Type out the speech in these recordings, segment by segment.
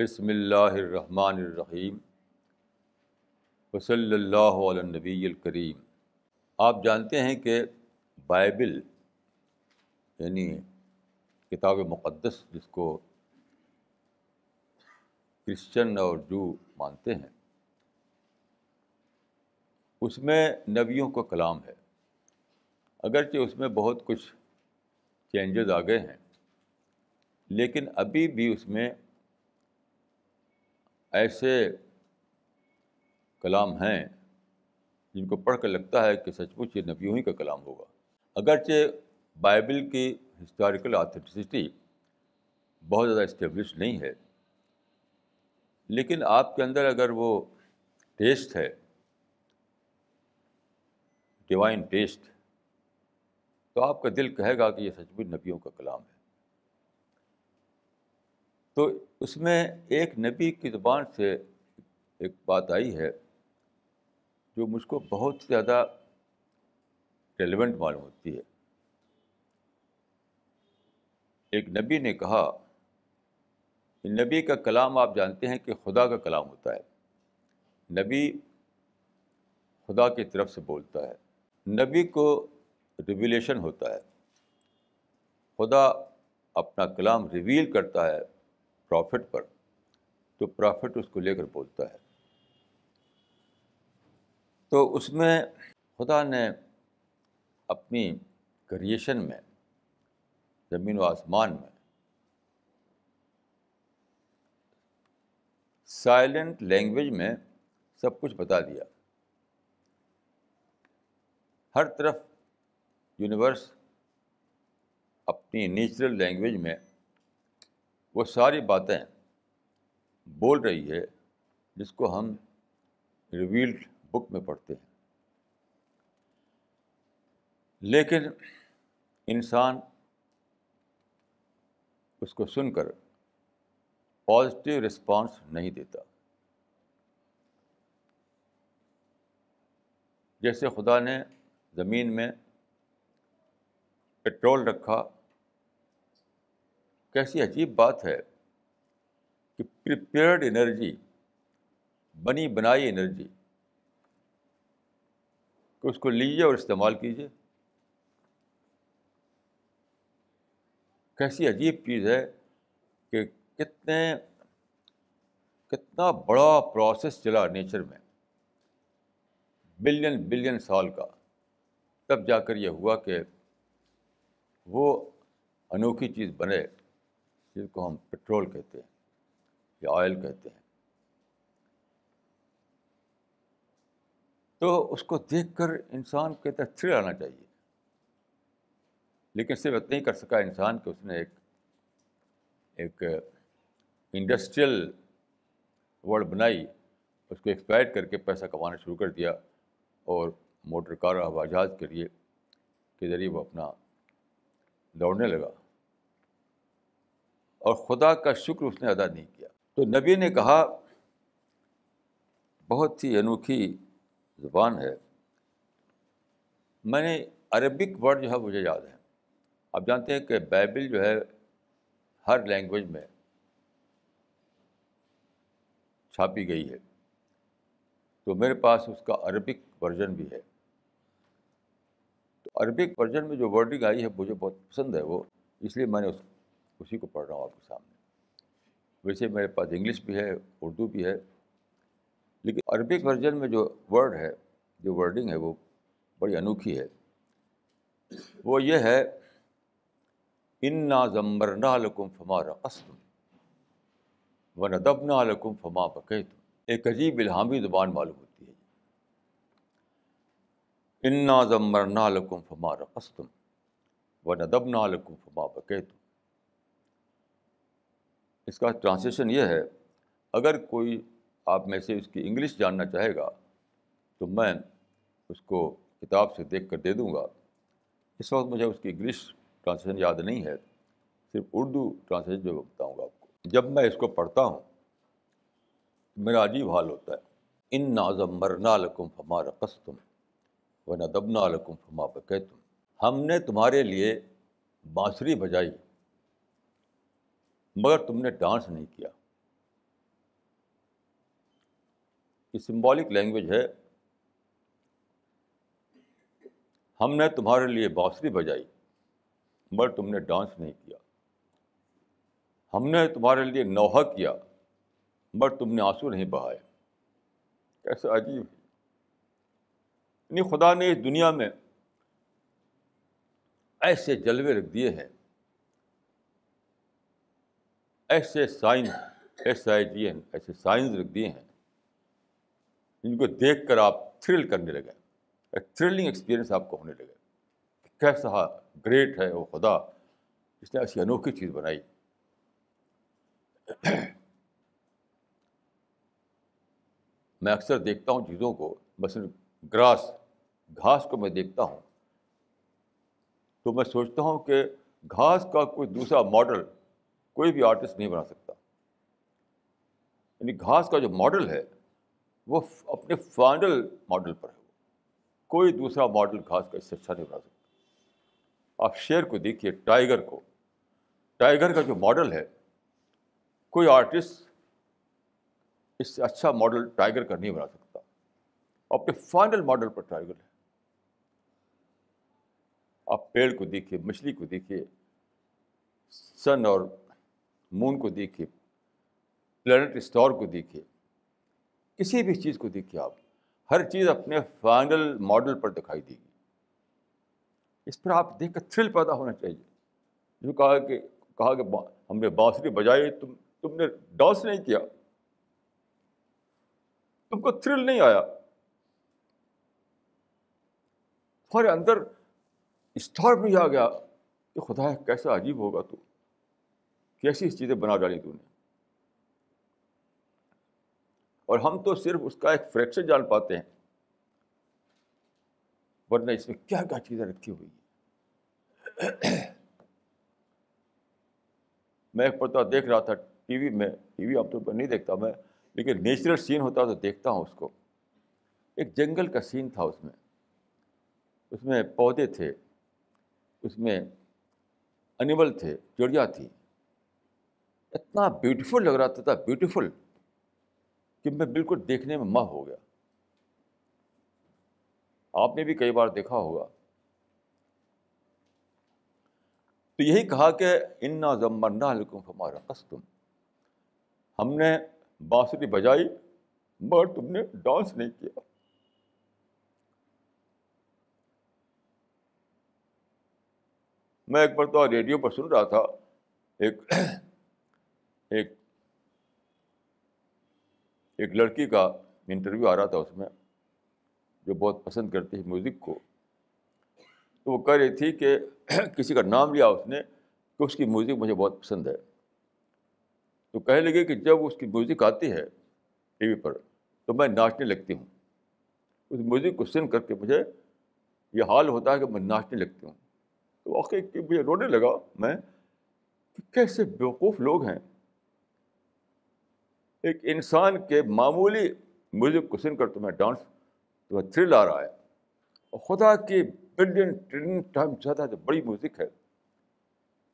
बसमीम वसल्लल्लाहु करीम आप जानते हैं कि बाइबल यानी किताब मुक़दस जिसको क्रिश्चन और जू मानते हैं उसमें नबियों का कलाम है अगरचे उसमें बहुत कुछ चेंजेस आ गए हैं लेकिन अभी भी उसमें ऐसे कलाम हैं जिनको पढ़ कर लगता है कि सचमुच ये नबियों ही का कलाम होगा अगरचे बाइबल की हिस्टोरिकल ऑथेंटिसिटी बहुत ज़्यादा इस्टेब्लिश नहीं है लेकिन आपके अंदर अगर वो टेस्ट है डिवाइन टेस्ट तो आपका दिल कहेगा कि ये सचमुच नबियों का कलाम है तो उसमें एक नबी की जबान से एक बात आई है जो मुझको बहुत ज़्यादा रेलिवेंट मालूम होती है एक नबी ने कहा नबी का कलाम आप जानते हैं कि खुदा का कलाम होता है नबी खुदा की तरफ से बोलता है नबी को रिविलेशन होता है खुदा अपना कलाम रिवील करता है प्रॉफिट पर तो प्रॉफिट उसको लेकर बोलता है तो उसमें खुदा ने अपनी क्रिएशन में ज़मीन व आसमान में साइलेंट लैंग्वेज में सब कुछ बता दिया हर तरफ यूनिवर्स अपनी नेचुरल लैंग्वेज में वो सारी बातें बोल रही है जिसको हम रिवील्ड बुक में पढ़ते हैं लेकिन इंसान उसको सुनकर पॉजिटिव रिस्पांस नहीं देता जैसे खुदा ने ज़मीन में पेट्रोल रखा कैसी अजीब बात है कि प्रिपेयर्ड एनर्जी बनी बनाई एनर्जी कि उसको लीजिए और इस्तेमाल कीजिए कैसी अजीब चीज़ है कि कितने कितना बड़ा प्रोसेस चला नेचर में बिलियन बिलियन साल का तब जाकर यह हुआ कि वो अनोखी चीज़ बने को हम पेट्रोल कहते हैं या ऑयल कहते हैं तो उसको देखकर इंसान के तहत थ्रिल आना चाहिए लेकिन सिर्फ इतना ही कर सका इंसान कि उसने एक एक इंडस्ट्रियल वर्ल्ड बनाई उसको एक्सपायर करके पैसा कमाना शुरू कर दिया और मोटर कार और जहाज़ के लिए के ज़रिए वो अपना दौड़ने लगा और ख़ुदा का शुक्र उसने अदा नहीं किया तो नबी ने कहा बहुत ही अनोखी ज़बान है मैंने अरबिक वर्ड जो है मुझे याद है आप जानते हैं कि बाइबल जो है हर लैंग्वेज में छापी गई है तो मेरे पास उसका अरबिक वर्जन भी है तो अरबिक वर्जन में जो वर्डिंग आई है मुझे बहुत पसंद है वो इसलिए मैंने उस उसी को पढ़ रहा हूँ आपके सामने वैसे मेरे पास इंग्लिश भी है उर्दू भी है लेकिन अरबिक वर्जन में जो वर्ड है जो वर्डिंग है वो बड़ी अनोखी है वो ये है इन्ना जम्बरना लकुम फमार रकस्तम व दब नकुम फमा तुम एक अजीब इलामी ज़ुबान मालूम होती है इन्ना जम्बरना लकुम फमा रकस्तम व नदबना लकुम फमा तुम इसका ट्रांसलेशन ये है अगर कोई आप में से इसकी इंग्लिश जानना चाहेगा तो मैं उसको किताब से देख कर दे दूँगा इस वक्त मुझे उसकी इंग्लिश ट्रांसलेशन याद नहीं है सिर्फ उर्दू ट्रांसलेशन जो बताऊँगा आपको जब मैं इसको पढ़ता हूँ तो मेरा अजीब हाल होता है इन नाजम मरना लकुम फमा रकस तुम व न दबना लकुम फमा बकै तुम हमने तुम्हारे लिए बाँसुरी बजाई मगर तुमने डांस नहीं किया ये सिंबॉलिक लैंग्वेज है हमने तुम्हारे लिए बांसुरी बजाई मगर तुमने डांस नहीं किया हमने तुम्हारे लिए नौहा किया मगर तुमने आंसू नहीं बहाए कैसा अजीब है नहीं खुदा ने इस दुनिया में ऐसे जलवे रख दिए हैं ऐसे sign S I G N ऐसे साइंस रख दिए हैं जिनको देख कर आप थ्रिल करने लगे एक थ्रिलिंग एक्सपीरियंस आपको होने लगे कैसा ग्रेट है वो खुदा इसने ऐसी अनोखी चीज़ बनाई मैं अक्सर देखता हूँ चीज़ों को बस ग्रास घास को मैं देखता हूँ तो मैं सोचता हूँ कि घास का कोई दूसरा मॉडल कोई भी आर्टिस्ट नहीं बना सकता यानी घास का जो मॉडल है वो अपने फाइनल मॉडल पर है कोई दूसरा मॉडल घास का इससे अच्छा नहीं बना सकता आप शेर को देखिए टाइगर को टाइगर का जो मॉडल है कोई आर्टिस्ट इससे अच्छा मॉडल टाइगर का नहीं बना सकता अपने फाइनल मॉडल पर टाइगर है आप पेड़ को देखिए मछली को देखिए सन और मून को देखिए प्लैनेट स्टोर को देखिए किसी भी चीज़ को देखिए आप हर चीज़ अपने फाइनल मॉडल पर दिखाई देगी इस पर आप देख कर थ्रिल पैदा होना चाहिए जो कहा कि कहा कि हमने बांसुरी बजाई तुम तुमने डांस नहीं किया तुमको थ्रिल नहीं आया तुम्हारे अंदर स्टार भी आ गया कि खुदा कैसा अजीब होगा तू कैसी चीज़ें बना डाली तूने और हम तो सिर्फ उसका एक फ्रैक्शन जान पाते हैं वरना इसमें क्या क्या चीज़ें रखी हुई है मैं एक पता देख रहा था टीवी में टीवी आप तो पर नहीं देखता मैं लेकिन नेचुरल सीन होता तो देखता हूँ उसको एक जंगल का सीन था उसमें उसमें पौधे थे उसमें एनिमल थे चिड़िया थी इतना ब्यूटीफुल लग रहा था, था ब्यूटीफुल कि मैं बिल्कुल देखने में मह हो गया आपने भी कई बार देखा होगा तो यही कहा कि इन्ना जम्मरना लकुम हमारा तुम हमने बांसुरी बजाई मगर तुमने डांस नहीं किया मैं एक बार तो रेडियो पर सुन रहा था एक एक एक लड़की का इंटरव्यू आ रहा था उसमें जो बहुत पसंद करती है म्यूज़िक को तो वो कह रही थी कि किसी का नाम लिया उसने कि उसकी म्यूज़िक मुझे बहुत पसंद है तो कहने लगे कि जब उसकी म्यूज़िक आती है टीवी पर तो मैं नाचने लगती हूँ उस म्यूज़िक को सुन करके मुझे यह हाल होता है कि मैं नाचने लगती हूँ तो वाकई मुझे रोने लगा मैं कैसे बेवकूफ़ लोग हैं एक इंसान के मामूली म्यूज़िक को सुनकर तुम्हें डांस तुम्हें थ्रिल आ रहा है और खुदा के बिलियन ट्रिलियन टाइम ज़्यादा जो बड़ी म्यूज़िक है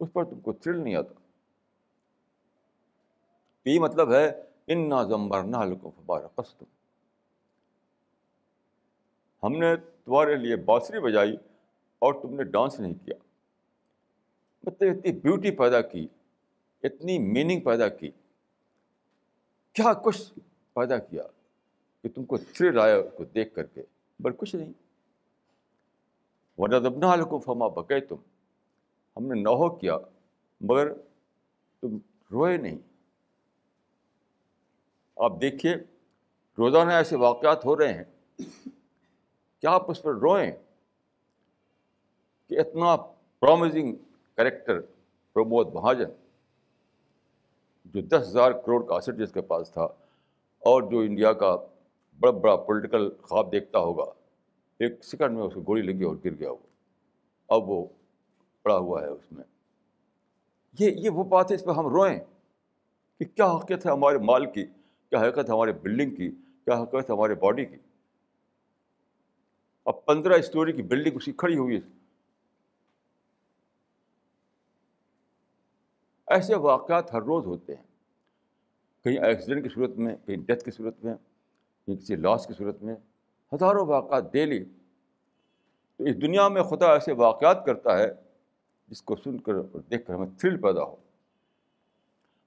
उस पर तुमको थ्रिल नहीं आता यही मतलब है इन ना जम्बर ना हल्कों फबारकस तुम हमने तुम्हारे लिए बाँसुरी बजाई और तुमने डांस नहीं किया मतलब इतनी ब्यूटी पैदा की इतनी मीनिंग पैदा की क्या कुछ पैदा किया कि तुमको थ्रिल आया को देख करके पर कुछ नहीं वरना दबना तो हलकुम फमा बके तुम हमने नहो किया मगर तुम रोए नहीं आप देखिए रोज़ाना ऐसे वाक़ात हो रहे हैं क्या आप उस पर रोए कि इतना प्रॉमिसिंग करेक्टर प्रमोद महाजन जो दस हज़ार करोड़ का असर जिसके पास था और जो इंडिया का बड़ा बड़ा पोलिटिकल ख्वाब देखता होगा एक सेकंड में उसको गोली लगी और गिर गया वो अब वो पड़ा हुआ है उसमें ये ये वो बात है इस पर हम रोएं कि क्या हकीकत है हमारे माल की क्या हकीकत है हमारे बिल्डिंग की क्या हकीकत है हमारे बॉडी की अब पंद्रह स्टोरी की बिल्डिंग उसी खड़ी हुई है ऐसे वाक़ात हर रोज़ होते हैं कहीं एक्सीडेंट की सूरत में कहीं डेथ की सूरत में कहीं किसी लॉस की सूरत में हज़ारों वाक़ात डेली तो इस दुनिया में खुदा ऐसे वाक़ात करता है जिसको सुनकर और देख कर हमें थ्रिल पैदा हो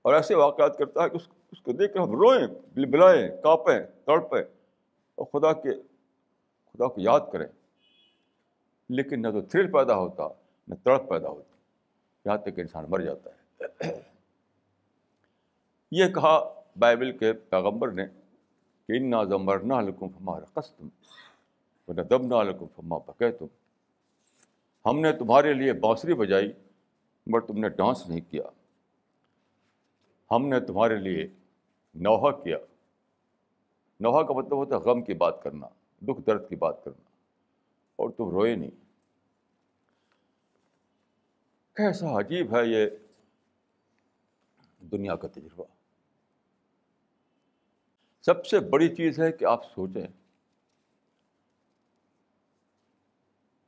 और ऐसे वाक़ात करता है कि उस, उसको देख कर हम रोएँ बिलबिलाएँ काँपें तड़पें और खुदा के खुदा को याद करें लेकिन न तो थ्रिल पैदा होता न तड़प पैदा होती यहाँ तक इंसान मर जाता है ये कहा बाइबल के पैगम्बर ने कि इन्ना ज़मरना लकुम फमा रकस्तम वरना दबना लकुम फमा पके तुम हमने तुम्हारे लिए बाँसुरी बजाई मगर तुमने डांस नहीं किया हमने तुम्हारे लिए नौहा किया नौहा का मतलब होता है गम की बात करना दुख दर्द की बात करना और तुम रोए नहीं कैसा अजीब है ये दुनिया का तजर्बा सबसे बड़ी चीज़ है कि आप सोचें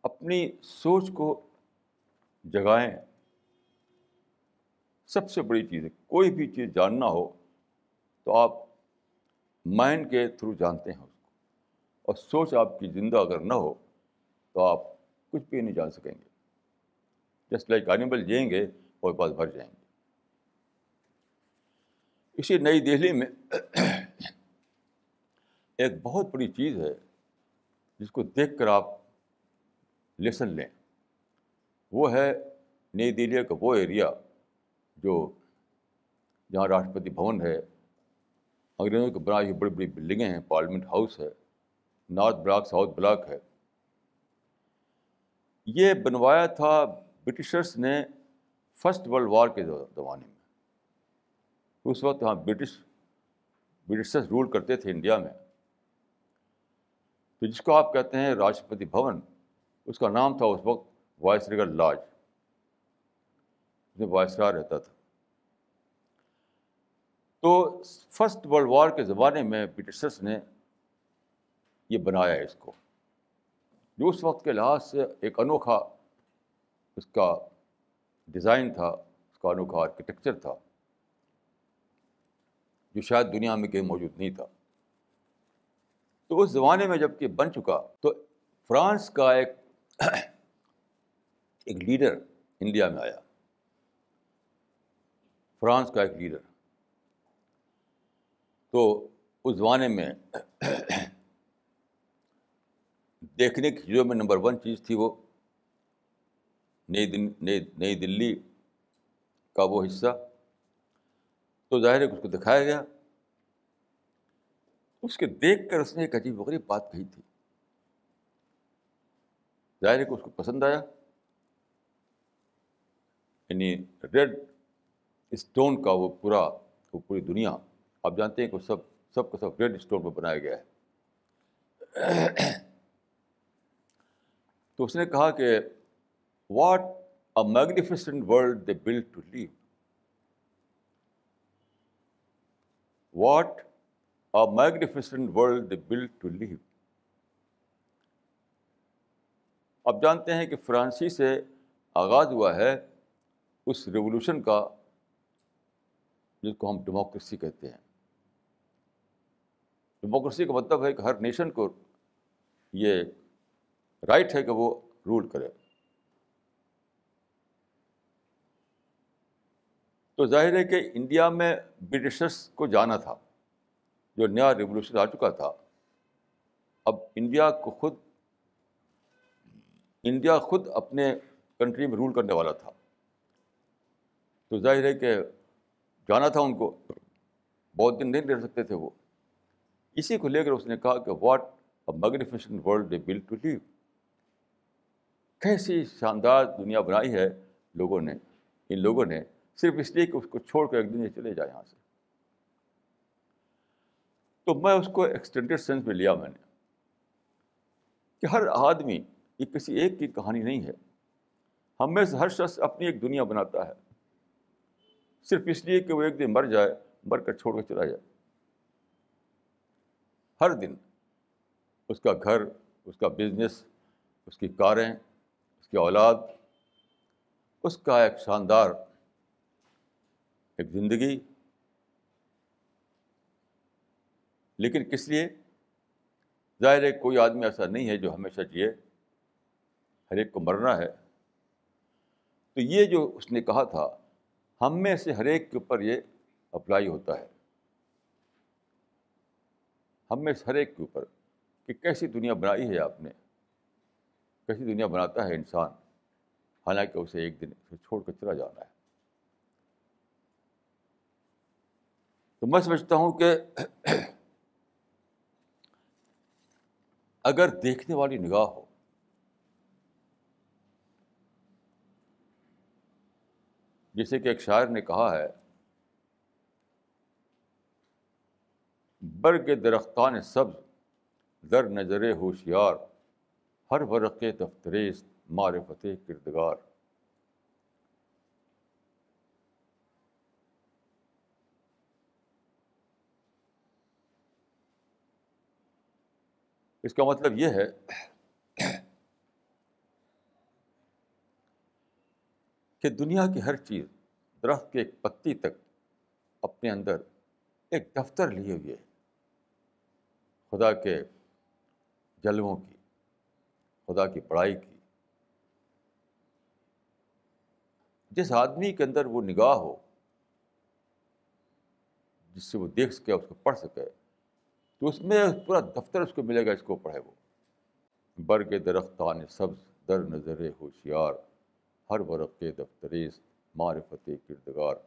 अपनी सोच को जगाएं सबसे बड़ी चीज़ है कोई भी चीज़ जानना हो तो आप माइंड के थ्रू जानते हैं उसको और सोच आपकी ज़िंदा अगर ना हो तो आप कुछ भी नहीं जान सकेंगे जस्ट लाइक एनिमल जिएंगे और बस भर जाएंगे इसी नई दिल्ली में एक बहुत बड़ी चीज़ है जिसको देख कर आप लेसन लें वो है नई दिल्ली का वो एरिया जो जहाँ राष्ट्रपति भवन है अंग्रेज़ों के बना हुई बड़ी बड़ी बिल्डिंगें हैं पार्लियामेंट हाउस है नॉर्थ ब्लॉक साउथ ब्लॉक है ये बनवाया था ब्रिटिशर्स ने फर्स्ट वर्ल्ड वॉर के ज़माने में उस वक्त हाँ ब्रिटिश ब्रिटिशर्स रूल करते थे इंडिया में तो जिसको आप कहते हैं राष्ट्रपति भवन उसका नाम था उस वक्त वायसरेगल लाज उसमें वायसराय रहता था तो फर्स्ट वर्ल्ड वॉर के ज़माने में ब्रिटिशर्स ने ये बनाया इसको जो उस वक्त के लिहाज से एक अनोखा उसका डिज़ाइन था उसका अनोखा आर्किटेक्चर था जो शायद दुनिया में कहीं मौजूद नहीं था तो उस ज़माने में जबकि बन चुका तो फ्रांस का एक एक लीडर इंडिया में आया फ्रांस का एक लीडर तो उस ज़माने में देखने की चीज़ों में नंबर वन चीज़ थी वो नई नई नई दिल्ली का वो हिस्सा तो जाहिर है उसको दिखाया गया उसके देख कर उसने एक अजीब वगरीब बात कही थी जाहिर है उसको पसंद आया यानी रेड स्टोन का वो पूरा वो पूरी दुनिया आप जानते हैं कि सब सब का सब रेड स्टोन पर बनाया गया है तो उसने कहा कि what a magnificent world they build to live What a magnificent world they built to live. आप जानते हैं कि फ्रांसी से आगाज़ हुआ है उस रिवोल्यूशन का जिसको हम डेमोक्रेसी कहते हैं डेमोक्रेसी का मतलब है कि हर नेशन को ये राइट है कि वो रूल करे तो जाहिर है कि इंडिया में ब्रिटिशर्स को जाना था जो नया रिवोल्यूशन आ चुका था अब इंडिया को खुद इंडिया खुद अपने कंट्री में रूल करने वाला था तो जाहिर है कि जाना था उनको बहुत दिन नहीं रह सकते थे वो इसी को लेकर उसने कहा कि what a magnificent world they build to live कैसी शानदार दुनिया बनाई है लोगों ने इन लोगों ने सिर्फ इसलिए कि उसको छोड़ कर एक दिन ये चले जाए यहाँ से तो मैं उसको एक्सटेंडेड सेंस में लिया मैंने कि हर आदमी ये किसी एक की कहानी नहीं है हम में से हर शख्स अपनी एक दुनिया बनाता है सिर्फ इसलिए कि वो एक दिन मर जाए मर कर छोड़ कर चला जाए हर दिन उसका घर उसका बिजनेस उसकी कारें उसकी औलाद उसका एक शानदार एक जिंदगी लेकिन किस लिए ज़ाहिर है कोई आदमी ऐसा नहीं है जो हमेशा जिए हर एक को मरना है तो ये जो उसने कहा था हम में से हर एक के ऊपर ये अप्लाई होता है हम में से हर एक के ऊपर कि कैसी दुनिया बनाई है आपने कैसी दुनिया बनाता है इंसान हालांकि उसे एक दिन छोड़ कर चला जाना है तो मैं समझता हूँ कि अगर देखने वाली निगाह हो जैसे कि एक शायर ने कहा है बर के दरख्तान सब्ज दर नजर होशियार हर वर्क़ दफ्तरेस्त मारफत किरदगार इसका मतलब ये है कि दुनिया की हर चीज़ दरख्त के एक पत्ती तक अपने अंदर एक दफ्तर लिए हुए है खुदा के जलवों की खुदा की पढ़ाई की जिस आदमी के अंदर वो निगाह हो जिससे वो देख सके उसको पढ़ सके तो उसमें पूरा दफ्तर उसको मिलेगा इसको पढ़े वो बरग दरख्तान सब्ज दर नज़र होशियार हर वरक़ के दफ्तरेस मारफत किरदगार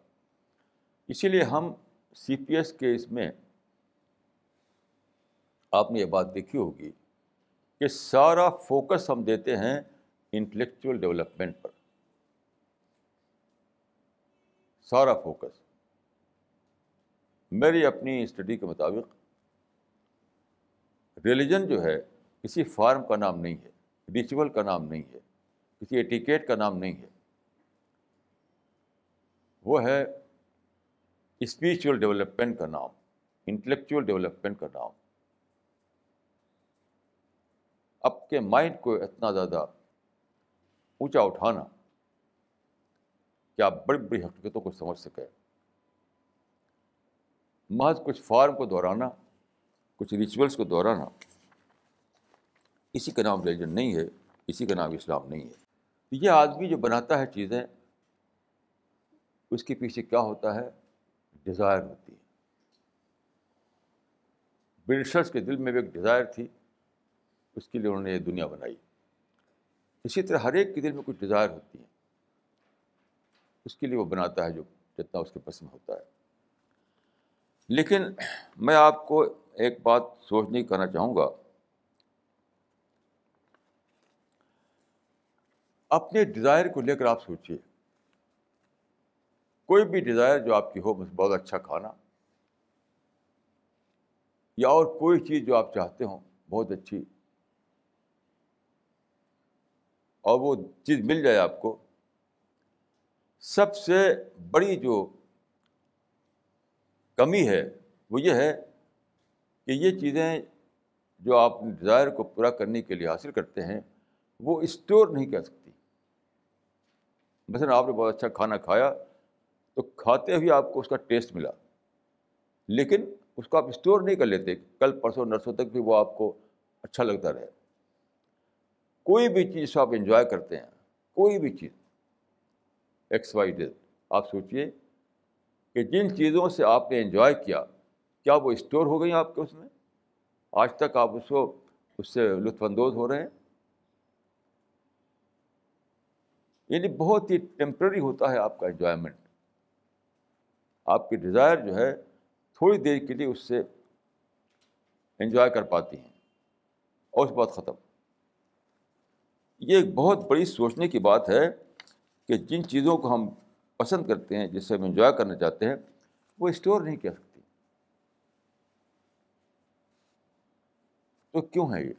इसीलिए हम सी पी एस के इसमें आपने ये बात देखी होगी कि सारा फोकस हम देते हैं इंटलेक्चुअल डेवलपमेंट पर सारा फोकस मेरी अपनी स्टडी के मुताबिक रिलीजन जो है किसी फार्म का नाम नहीं है रिचुअल का नाम नहीं है किसी एटिकेट का नाम नहीं है वो है स्पिरिचुअल डेवलपमेंट का नाम इंटेलेक्चुअल डेवलपमेंट का नाम आपके माइंड को इतना ज़्यादा ऊंचा उठाना कि आप बड़ी बड़ी हकीकतों को समझ सकें महज कुछ फार्म को दोहराना कुछ रिचुअल्स को दोहराना इसी का नाम रिलीजन नहीं है इसी का नाम इस्लाम नहीं है तो ये आदमी जो बनाता है चीज़ें उसके पीछे क्या होता है डिज़ायर होती है ब्रिटिशर्स के दिल में भी एक डिज़ायर थी उसके लिए उन्होंने ये दुनिया बनाई इसी तरह हर एक के दिल में कुछ डिज़ायर होती है उसके लिए वो बनाता है जो जितना उसके पसंद होता है लेकिन मैं आपको एक बात सोचने करना चाहूंगा अपने डिज़ायर को लेकर आप सोचिए कोई भी डिज़ायर जो आपकी हो बस बहुत अच्छा खाना या और कोई चीज़ जो आप चाहते हो बहुत अच्छी और वो चीज़ मिल जाए आपको सबसे बड़ी जो कमी है वो ये है कि ये चीज़ें जो आप डिज़ायर को पूरा करने के लिए हासिल करते हैं वो स्टोर नहीं कर सकती मसलन आपने बहुत अच्छा खाना खाया तो खाते हुए आपको उसका टेस्ट मिला लेकिन उसको आप स्टोर नहीं कर लेते कल परसों नर्सों तक भी वो आपको अच्छा लगता रहे कोई भी चीज़ आप इंजॉय करते हैं कोई भी चीज़ एक्स वाई डेड आप सोचिए कि जिन चीज़ों से आपने इंजॉय किया क्या वो स्टोर हो गई आपके उसमें आज तक आप उसको उससे लुत्फानंदोज हो रहे हैं यानी बहुत ही टेम्प्रेरी होता है आपका इन्जॉयमेंट आपकी डिज़ायर जो है थोड़ी देर के लिए उससे इन्जॉय कर पाती हैं और उस बात ख़त्म ये एक बहुत बड़ी सोचने की बात है कि जिन चीज़ों को हम पसंद करते हैं जिससे हम इन्जॉय करना चाहते हैं वो स्टोर नहीं कर सकते तो क्यों है ये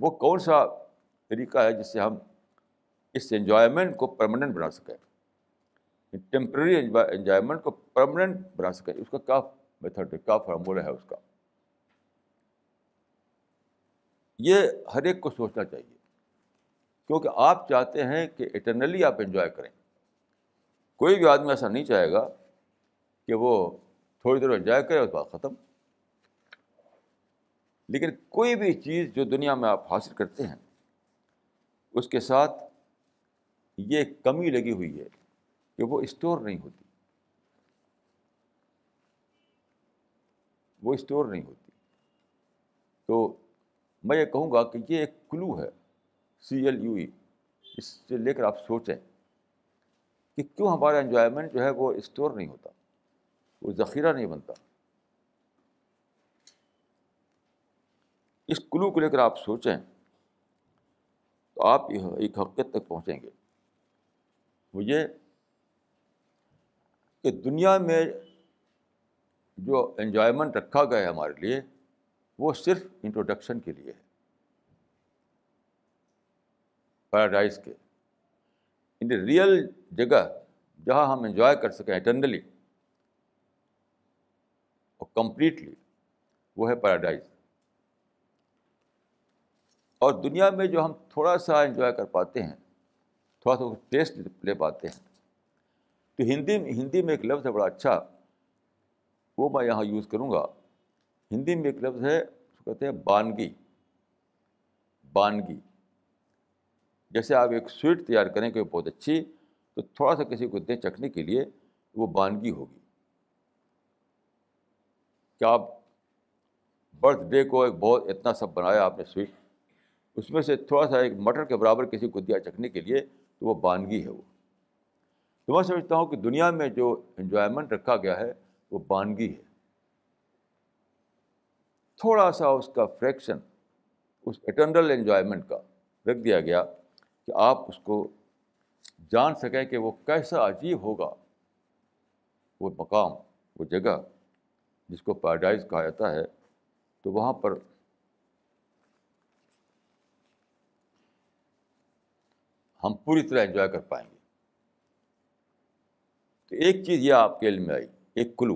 वो कौन सा तरीका है जिससे हम इस एन्जॉयमेंट को परमानेंट बना सकें टेम्प्रेरी एन्जॉयमेंट को परमानेंट बना सकें उसका क्या मेथड है क्या फार्मूला है उसका ये हर एक को सोचना चाहिए क्योंकि आप चाहते हैं कि इटरनली आप एंजॉय करें कोई भी आदमी ऐसा नहीं चाहेगा कि वो थोड़ी देर एंजॉय करें उसके बाद ख़त्म लेकिन कोई भी चीज़ जो दुनिया में आप हासिल करते हैं उसके साथ ये कमी लगी हुई है कि वो स्टोर नहीं होती वो स्टोर नहीं होती तो मैं ये कहूँगा कि ये एक क्लू है सी एल यू ई इससे लेकर आप सोचें कि क्यों हमारा एन्जॉयमेंट जो है वो स्टोर नहीं होता वो ज़ख़ीरा नहीं बनता इस क्लू को लेकर आप सोचें तो आप एक हकीकत तक पहुंचेंगे वो ये कि दुनिया में जो एन्जॉयमेंट रखा गया है हमारे लिए वो सिर्फ इंट्रोडक्शन के लिए है पैराडाइज के इन द रियल जगह जहां हम एंजॉय कर सकें एटर्नली और कम्प्लीटली वो है पैराडाइज और दुनिया में जो हम थोड़ा सा इन्जॉय कर पाते हैं थोड़ा सा उसका टेस्ट ले पाते हैं तो हिंदी में हिंदी में एक लफ्ज़ है बड़ा अच्छा वो मैं यहाँ यूज़ करूँगा हिंदी में एक लफ्ज़ है उसको कहते हैं बानगी बानगी जैसे आप एक स्वीट तैयार करें कोई बहुत अच्छी तो थोड़ा सा किसी को दें चखने के लिए वो बानगी होगी क्या आप बर्थडे को एक बहुत इतना सब बनाया आपने स्वीट उसमें से थोड़ा सा एक मटर के बराबर किसी को दिया चखने के लिए तो वो बानगी है वो तो मैं समझता हूँ कि दुनिया में जो इन्जॉयमेंट रखा गया है वो बानगी है थोड़ा सा उसका फ्रैक्शन उस एटर्नल इन्जॉयमेंट का रख दिया गया कि आप उसको जान सकें कि वो कैसा अजीब होगा वो मकाम वो जगह जिसको पैराडाइज कहा जाता है तो वहाँ पर हम पूरी तरह एंजॉय कर पाएंगे तो एक चीज़ ये आपके इल में आई एक क्लू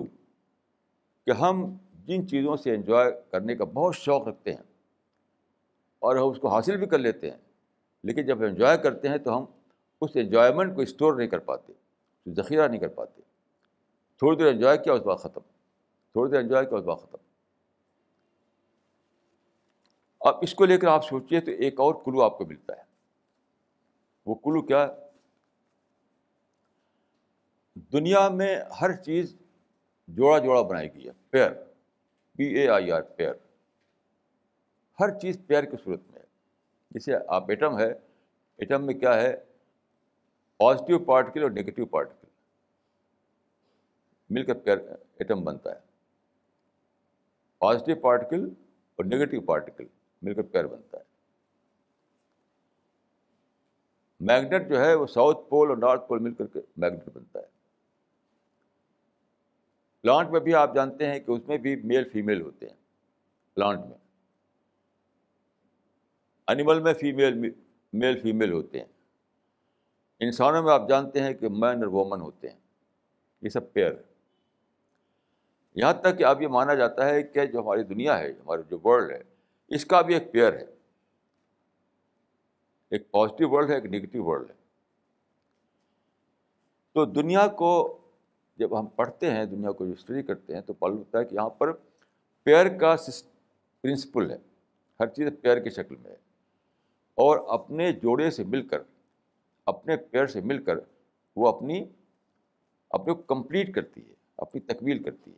कि हम जिन चीज़ों से एंजॉय करने का बहुत शौक़ रखते हैं और हम उसको हासिल भी कर लेते हैं लेकिन जब एंजॉय करते हैं तो हम उस एंजॉयमेंट को स्टोर नहीं कर पाते ज़ख़ीरा नहीं कर पाते थोड़ी देर एंजॉय किया उस बार ख़त्म थोड़ी देर एंजॉय किया उस बार ख़त्म अब इसको लेकर आप सोचिए तो एक और क्लू आपको मिलता है वो कुलू क्या है दुनिया में हर चीज़ जोड़ा जोड़ा बनाई गई है pair P A I R pair हर चीज़ पैर की सूरत में है जैसे आप एटम है एटम में क्या है पॉजिटिव पार्टिकल और नेगेटिव पार्टिकल मिलकर पैर एटम बनता है पॉजिटिव पार्टिकल और नेगेटिव पार्टिकल मिलकर पैर बनता है मैग्नेट जो है वो साउथ पोल और नॉर्थ पोल मिलकर के मैग्नेट बनता है प्लांट में भी आप जानते हैं कि उसमें भी मेल फीमेल होते हैं प्लांट में एनिमल में फीमेल मेल फीमेल होते हैं इंसानों में आप जानते हैं कि मैन और वोमन होते हैं ये सब पेयर है यहाँ तक कि अब ये माना जाता है कि जो हमारी दुनिया है हमारा जो वर्ल्ड है इसका भी एक पेयर है एक पॉजिटिव वर्ल्ड है एक नेगेटिव वर्ल्ड है तो दुनिया को जब हम पढ़ते हैं दुनिया को स्टडी करते हैं तो मालूम होता है कि यहाँ पर पेयर का प्रिंसिपल है हर चीज़ पेयर की शक्ल में है और अपने जोड़े से मिलकर अपने पेयर से मिलकर वो अपनी अपने को कंप्लीट करती है अपनी तकमील करती है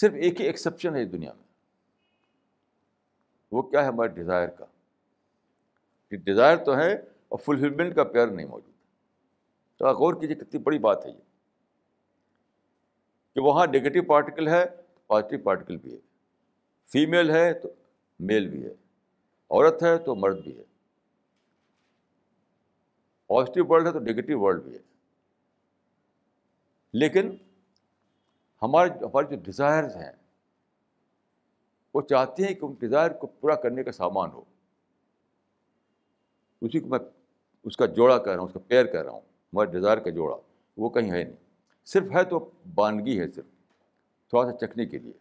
सिर्फ एक ही एक्सेप्शन है इस दुनिया में वो क्या है हमारे डिज़ायर का कि डिज़ायर तो है और फुलफिलमेंट का प्यार नहीं मौजूद तो आप गौर कीजिए कितनी बड़ी बात है ये कि वहाँ नेगेटिव पार्टिकल है तो पॉजिटिव पार्टिकल भी है फीमेल है तो मेल भी है औरत है तो मर्द भी है पॉजिटिव वर्ल्ड है तो नेगेटिव वर्ल्ड भी है लेकिन हमारे हमारे जो डिज़ायर्स हैं वो चाहते हैं कि उन डिज़ायर को पूरा करने का सामान हो उसी को मैं उसका जोड़ा कह रहा हूँ उसका पेयर कह रहा हूँ हमारे डिज़ायर का जोड़ा वो कहीं है नहीं सिर्फ है तो बानगी है सिर्फ थोड़ा सा चखने के लिए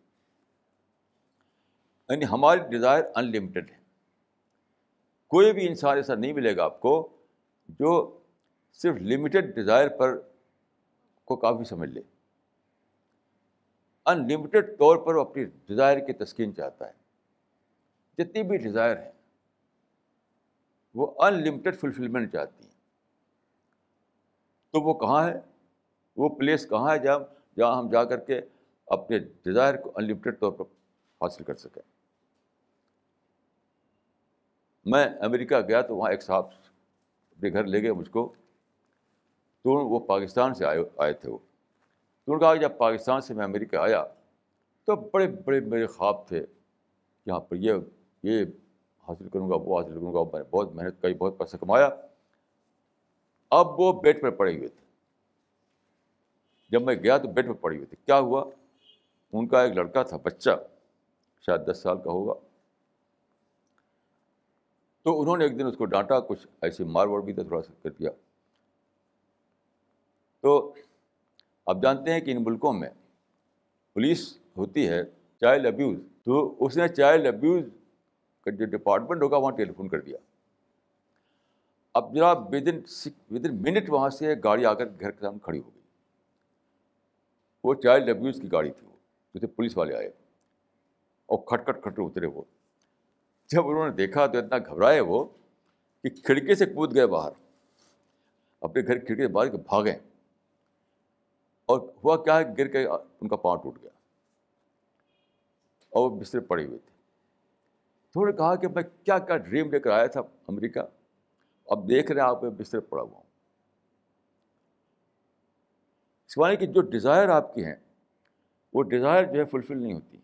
यानी हमारी डिज़ायर अनलिमिटेड है कोई भी इंसान ऐसा नहीं मिलेगा आपको जो सिर्फ लिमिटेड डिज़ायर पर को काफ़ी समझ ले अनलिमिटेड तौर पर वो अपनी डिज़ायर की तस्किन चाहता है जितनी भी डिज़ायर हैं वो अनलिमिटेड फुलफिलमेंट चाहती हैं तो वो कहाँ है वो प्लेस कहाँ है जहाँ जहाँ हम जा कर के अपने डिज़ायर को अनलिमिटेड तौर पर हासिल कर सकें मैं अमेरिका गया तो वहाँ एक साहब अपने घर ले गए मुझको तो वो पाकिस्तान से आए आए थे वो तो उन्होंने जब पाकिस्तान से मैं अमेरिका आया तो बड़े बड़े मेरे ख्वाब थे यहाँ पर ये ये हासिल करूँगा वो हासिल करूँगा मैंने बहुत मेहनत करी बहुत पैसा कमाया अब वो बेड पर पड़े हुए थे जब मैं गया तो बेड पर पड़े हुए थे क्या हुआ उनका एक लड़का था बच्चा शायद दस साल का होगा तो उन्होंने एक दिन उसको डांटा कुछ ऐसे मार वाड़ भी था थोड़ा सा कर दिया तो आप जानते हैं कि इन मुल्कों में पुलिस होती है चाइल्ड अब्यूज़ तो उसने चाइल्ड अब्यूज़ का जो डिपार्टमेंट होगा वहाँ टेलीफोन कर दिया अब जरा within within minute वहाँ से गाड़ी आकर घर के सामने खड़ी हो गई वो चाइल्ड अब्यूज़ की गाड़ी थी वो जैसे पुलिस वाले आए और खटखट खट उतरे वो जब उन्होंने देखा तो इतना घबराए वो कि खिड़की से कूद गए बाहर अपने घर खिड़की से बाहर के भागें और हुआ क्या है गिर के उनका पाँव टूट गया और वो बिस्तर पड़े हुए थे तो थोड़े कहा कि मैं क्या क्या ड्रीम लेकर आया था अमेरिका अब देख रहे हैं आप बिस्तर पड़ा हुआ हूँ सिवाय कि जो डिज़ायर आपकी हैं वो डिज़ायर जो है फुलफ़िल नहीं होती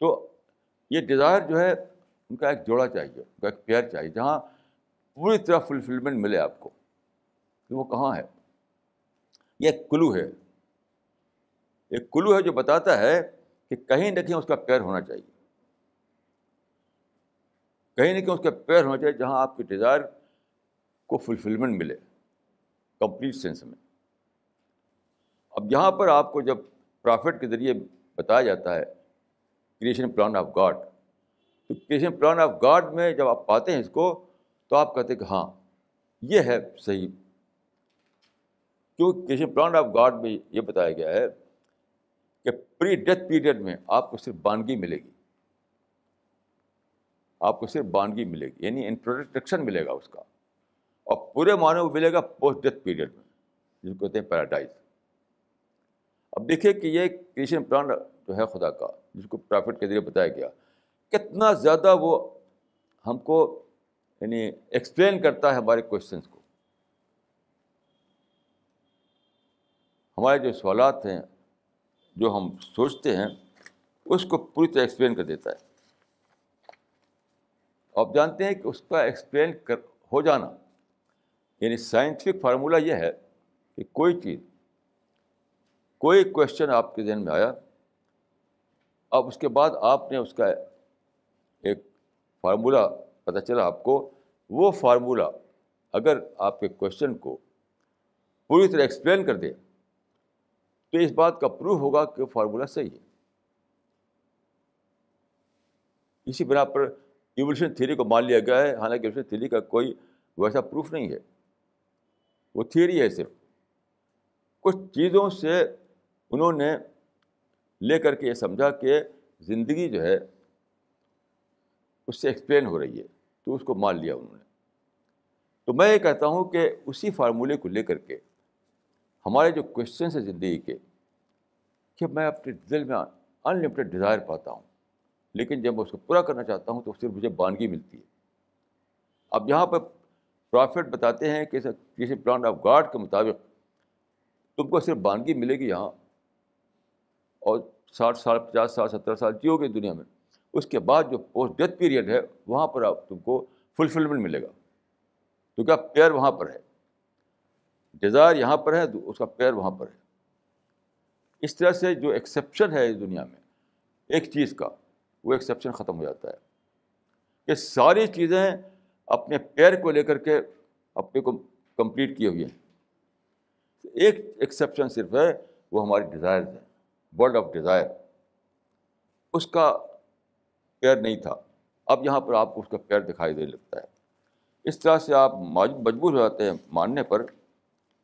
तो ये डिज़ायर जो है उनका एक जोड़ा चाहिए उनका एक पेयर चाहिए जहाँ पूरी तरह फुलफिलमेंट मिले आपको तो वो कहाँ है यह कुलू है एक क्लू है जो बताता है कि कहीं ना कहीं उसका पैर होना चाहिए कहीं ना कहीं उसका पैर होना चाहिए जहाँ आपके डिज़ायर को फुलफिलमेंट मिले कंप्लीट सेंस में अब यहाँ पर आपको जब प्रॉफिट के ज़रिए बताया जाता है क्रिएशन प्लान ऑफ गॉड तो क्रिएशन प्लान ऑफ गॉड में जब आप पाते हैं इसको तो आप कहते हैं कि हाँ ये है सही क्योंकि किसी प्लान ऑफ गॉड में ये बताया गया है कि प्री डेथ पीरियड में आपको सिर्फ बानगी मिलेगी आपको सिर्फ बानगी मिलेगी यानी इंट्रोडक्शन मिलेगा उसका और पूरे मानव को मिलेगा पोस्ट डेथ पीरियड में जिसको कहते हैं पैराडाइज अब देखिए कि ये क्रिशियन प्लान जो है खुदा का जिसको प्रॉफिट के जरिए बताया गया कितना ज़्यादा वो हमको यानी एक्सप्लेन करता है हमारे क्वेश्चंस को हमारे जो सवाल हैं जो हम सोचते हैं उसको पूरी तरह एक्सप्लेन कर देता है आप जानते हैं कि उसका एक्सप्लेन कर हो जाना यानी साइंटिफिक फार्मूला यह है कि कोई चीज़ कोई क्वेश्चन आपके जहन में आया अब उसके बाद आपने उसका एक फार्मूला पता चला आपको वो फार्मूला अगर आपके क्वेश्चन को पूरी तरह एक्सप्लेन कर दे तो इस बात का प्रूफ होगा कि फार्मूला सही है इसी बिना पर इवोल्यूशन थ्योरी को मान लिया गया है हालांकि इवोल्यूशन थ्योरी का कोई वैसा प्रूफ नहीं है वो थ्योरी है सिर्फ कुछ चीज़ों से उन्होंने लेकर के ये समझा कि ज़िंदगी जो है उससे एक्सप्लेन हो रही है तो उसको मान लिया उन्होंने तो मैं ये कहता हूँ कि उसी फार्मूले को लेकर के हमारे जो क्वेश्चन है ज़िंदगी के कि मैं अपने दिल में अनलिमिटेड डिज़ायर पाता हूँ लेकिन जब मैं उसको पूरा करना चाहता हूँ तो सिर्फ मुझे बानगी मिलती है अब यहाँ पर प्रॉफिट बताते हैं कि किसी प्लान ऑफ गॉड के मुताबिक तुमको सिर्फ बानगी मिलेगी यहाँ और साठ साल पचास साल सत्तर साल जियोगे दुनिया में उसके बाद जो पोस्ट डेथ पीरियड है वहाँ पर आप तुमको फुलफिलमेंट मिलेगा क्योंकि तो क्या प्यार वहाँ पर है डिज़ायर यहाँ पर है उसका पैर वहाँ पर है इस तरह से जो एक्सेप्शन है इस दुनिया में एक चीज़ का वो एक्सेप्शन ख़त्म हो जाता है ये सारी चीज़ें अपने पैर को लेकर के अपने को कंप्लीट किए हुए हैं एक एक्सेप्शन सिर्फ है वो हमारी डिज़ायर है वर्ल्ड ऑफ डिज़ायर उसका पैर नहीं था अब यहाँ पर आपको उसका पैर दिखाई देने लगता है इस तरह से आप मजबूर हो जाते हैं मानने पर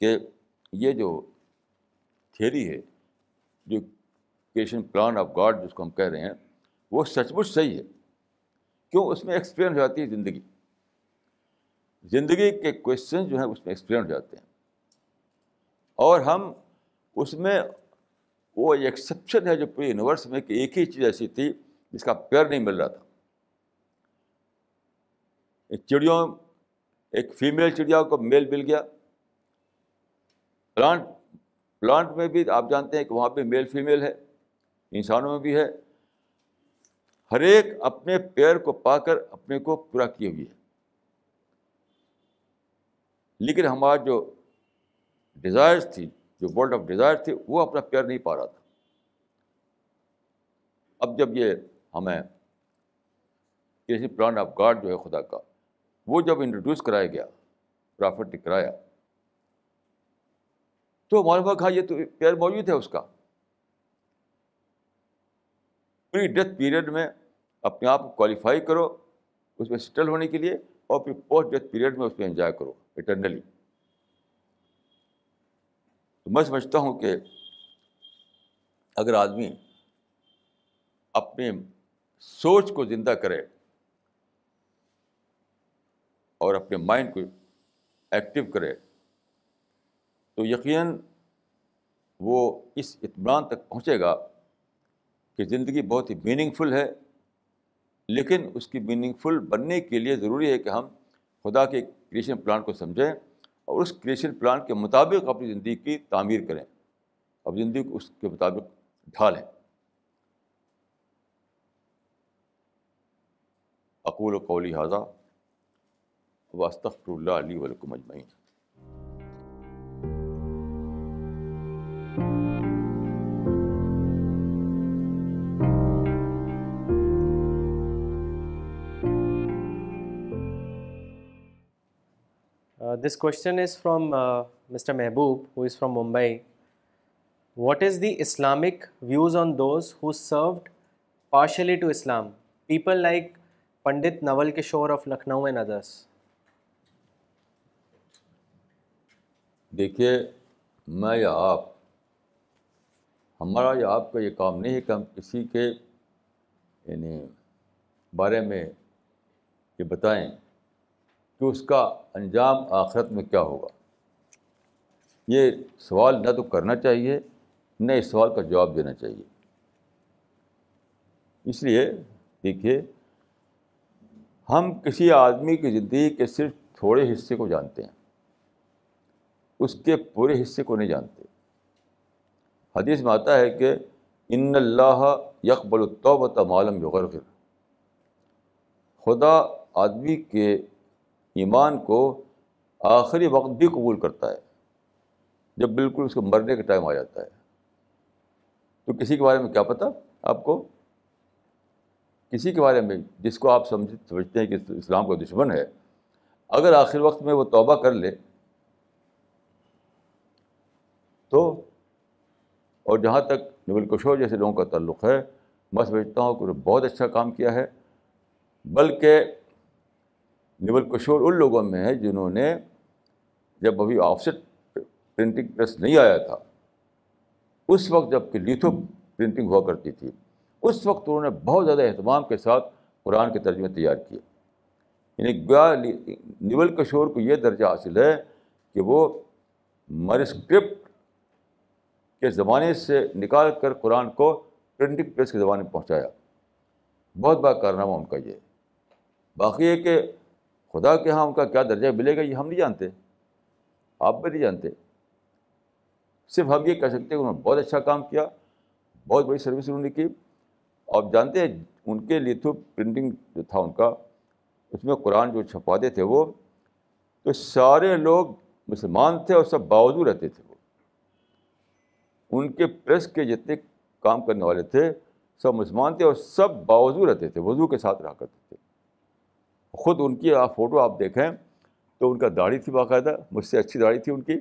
कि ये जो थेरी है जो क्रिएशन प्लान ऑफ गॉड जिसको हम कह रहे हैं वो सचमुच सही है क्यों उसमें एक्सप्लेन हो जाती है ज़िंदगी ज़िंदगी के क्वेश्चन जो हैं उसमें एक्सप्लेन हो जाते हैं और हम उसमें वो एक्सेप्शन है जो पूरे यूनिवर्स में कि एक ही चीज़ ऐसी थी जिसका प्यार नहीं मिल रहा था एक चिड़ियों एक फीमेल चिड़िया को मेल मिल गया प्लांट प्लांट में भी आप जानते हैं कि वहाँ पे मेल फीमेल है इंसानों में भी है हर एक अपने पैर को पाकर अपने को पूरा किए हुए है लेकिन हमारा जो डिज़ायर्स थी जो वर्ल्ड ऑफ डिज़ायर थी वो अपना पैर नहीं पा रहा था अब जब ये हमें जैसे प्लान ऑफ गॉड जो है खुदा का वो जब इंट्रोड्यूस कराया गया प्रॉफिट कराया तो मालूम कहा ये तो पेयर मौजूद है उसका प्री डेथ पीरियड में अपने आप को क्वालिफाई करो उसमें सेटल होने के लिए और फिर पोस्ट डेथ पीरियड में उसमें एंजॉय करो इटर्नली तो मैं समझता हूँ कि अगर आदमी अपने सोच को ज़िंदा करे और अपने माइंड को एक्टिव करे तो यकीन वो इस इतमान तक पहुँचेगा कि ज़िंदगी बहुत ही मीनिंगफुल है लेकिन उसकी मीनिंगफुल बनने के लिए ज़रूरी है कि हम खुदा के क्रिएशन प्लान को समझें और उस क्रिएशन प्लान के मुताबिक अपनी ज़िंदगी की तामीर करें अब ज़िंदगी को उसके मुताबिक ढालें अकूल कौली हाजा वास्तफ़ल्ला वलकुम this question is from uh, Mr. Mehboob, who is from Mumbai. What is the Islamic views on those who served partially to Islam? People like Pandit Nawal Kishore of Lucknow and others. देखिए मैं या आप हमारा या आपका ये काम नहीं है कि हम किसी के यानी बारे में ये बताएं कि उसका अंजाम आखिरत में क्या होगा ये सवाल न तो करना चाहिए न इस सवाल का जवाब देना चाहिए इसलिए देखिए हम किसी आदमी की ज़िंदगी के सिर्फ थोड़े हिस्से को जानते हैं उसके पूरे हिस्से को नहीं जानते हदीस में आता है कि इन अल्लाह यकबल तौबत मालम यगरफिर खुदा आदमी के ईमान को आखिरी वक्त भी कबूल करता है जब बिल्कुल उसको मरने का टाइम आ जाता है तो किसी के बारे में क्या पता आपको किसी के बारे में जिसको आप समझ समझते हैं कि इस्लाम का दुश्मन है अगर आखिर वक्त में वो तौबा कर ले तो और जहाँ तक नवल किशोर जैसे लोगों का ताल्लुक़ है मैं समझता हूँ कि बहुत अच्छा काम किया है बल्कि निवल कशोर उन लोगों में है जिन्होंने जब अभी ऑफसेट प्रिंटिंग प्रेस नहीं आया था उस वक्त जबकि लिथो प्रिंटिंग हुआ करती थी उस वक्त उन्होंने बहुत ज़्यादा अहतमाम के साथ कुरान के तर्जे तैयार किए यानी गया निवल कशोर को यह दर्जा हासिल है कि वो मरिस्क्रिप्ट के ज़माने से निकाल कर कुरान को प्रिंटिंग प्रेस के ज़माने में पहुँचाया बहुत बड़ा कारनामा उनका ये बाकी है कि खुदा के यहाँ उनका क्या दर्जा मिलेगा ये हम नहीं जानते आप भी नहीं जानते सिर्फ हम ये कह सकते हैं उन्होंने बहुत अच्छा काम किया बहुत बड़ी सर्विस उन्होंने की आप जानते हैं उनके लिए लिथो तो प्रिंटिंग जो था उनका उसमें कुरान जो छपाते थे वो तो सारे लोग मुसलमान थे और सब बावजू रहते थे वो उनके प्रेस के जितने काम करने वाले थे सब मुसलमान थे और सब बावजू रहते थे वजू के साथ रहा करते थे ख़ुद उनकी आप फ़ोटो आप देखें तो उनका दाढ़ी थी बाकायदा मुझसे अच्छी दाढ़ी थी उनकी